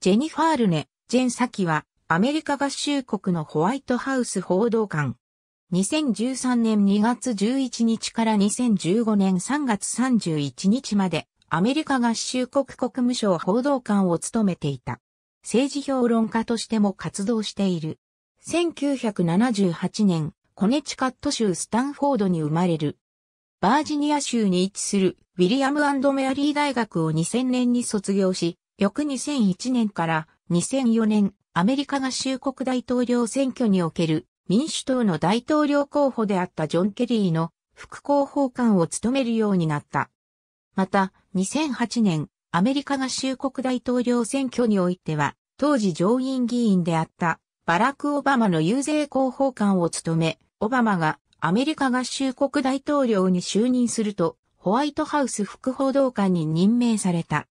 ジェニファールネ・ジェンサキは、アメリカ合衆国のホワイトハウス報道官。2013年2月11日から2015年3月31日まで、アメリカ合衆国国務省報道官を務めていた。政治評論家としても活動している。1978年、コネチカット州スタンフォードに生まれる。バージニア州に位置するウィリアムメアリー大学を2000年に卒業し、翌2001年から2004年、アメリカ合衆国大統領選挙における民主党の大統領候補であったジョン・ケリーの副広報官を務めるようになった。また、2008年、アメリカ合衆国大統領選挙においては、当時上院議員であったバラク・オバマの遊説広報官を務め、オバマがアメリカ合衆国大統領に就任すると、ホワイトハウス副報道官に任命された。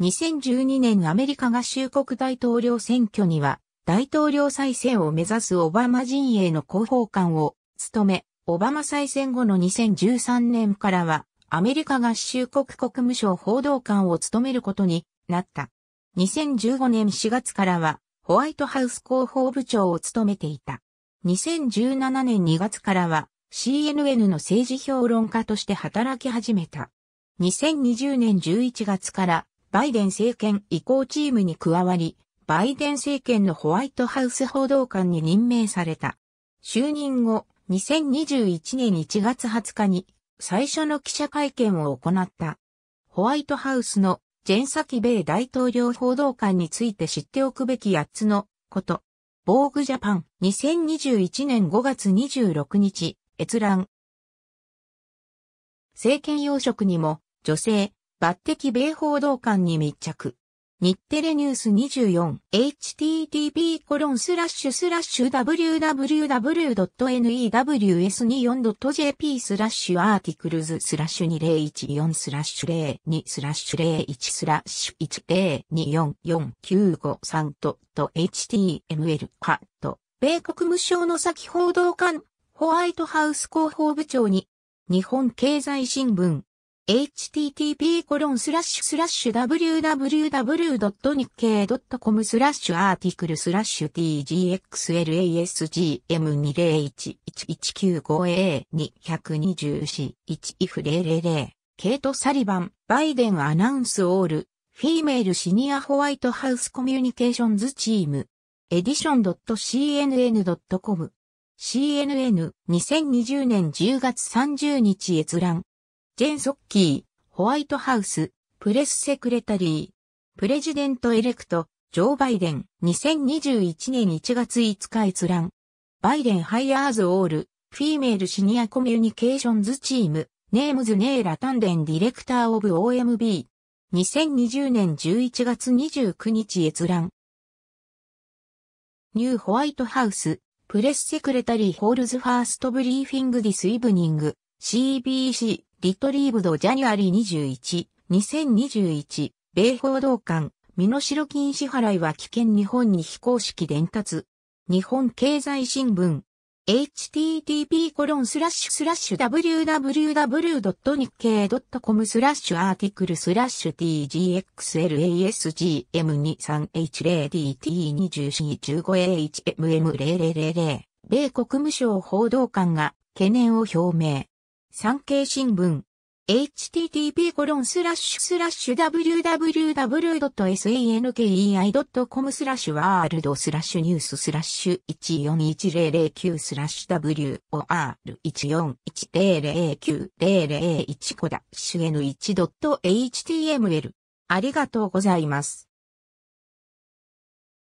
2012年アメリカ合衆国大統領選挙には、大統領再選を目指すオバマ陣営の広報官を務め、オバマ再選後の2013年からは、アメリカ合衆国国務省報道官を務めることになった。2015年4月からは、ホワイトハウス広報部長を務めていた。2017年2月からは、CNN の政治評論家として働き始めた。2020年11月からバイデン政権移行チームに加わり、バイデン政権のホワイトハウス報道官に任命された。就任後、2021年1月20日に最初の記者会見を行った。ホワイトハウスのジェンサキ米大統領報道官について知っておくべき8つのこと。ボーグジャパン2021年5月26日閲覧。政権要職にも女性、抜擢米報道官に密着。日テレニュース 24http コロンスラッシュスラッシュ www.news24.jp スラッシュアーティクルズスラッシュ2014スラッシュ02スラッシュ01スラッシュ1024495と html カット米国無償の先報道官ホワイトハウス広報部長に日本経済新聞 http://www.nikkei.com スラッシュアーティクルスラッシュ t g x l a s g m 2 0 1 1 1 9 5 a 2 1 2 4 1 i f 0 0 0ケイト・サリバン、バイデンアナウンスオール、フィーメールシニアホワイトハウスコミュニケーションズチーム、エディション .cnn.com CNN2020 年10月30日閲覧ジェン・ソッキー、ホワイトハウス、プレスセクレタリー、プレジデントエレクト、ジョー・バイデン、2021年1月5日閲覧。バイデン・ハイヤーズ・オール、フィーメール・シニア・コミュニケーションズ・チーム、ネームズ・ネーラ・タンデン・ディレクター・オブ・ OMB。2020年11月29日閲覧。ニューホワイトハウス、プレスセクレタリーホールズファーストブリーフィングディスイブニング、CBC、リトリーブドジャニュアリ21、2021、米報道官、身代金支払いは危険日本に非公式伝達。日本経済新聞。http コロンスラッシュスラッシュ www.nikkei.com スラッシュアーティクルスラッシュ tgxlasgm23h0dt2415hmm000 米国務省報道官が懸念を表明。産経新聞 http www.sankei.com スラッシュワールドスラッシュニューススラッシュ141009スラッシュ WOR141009001 コダッシュ N1.html ありがとうございます。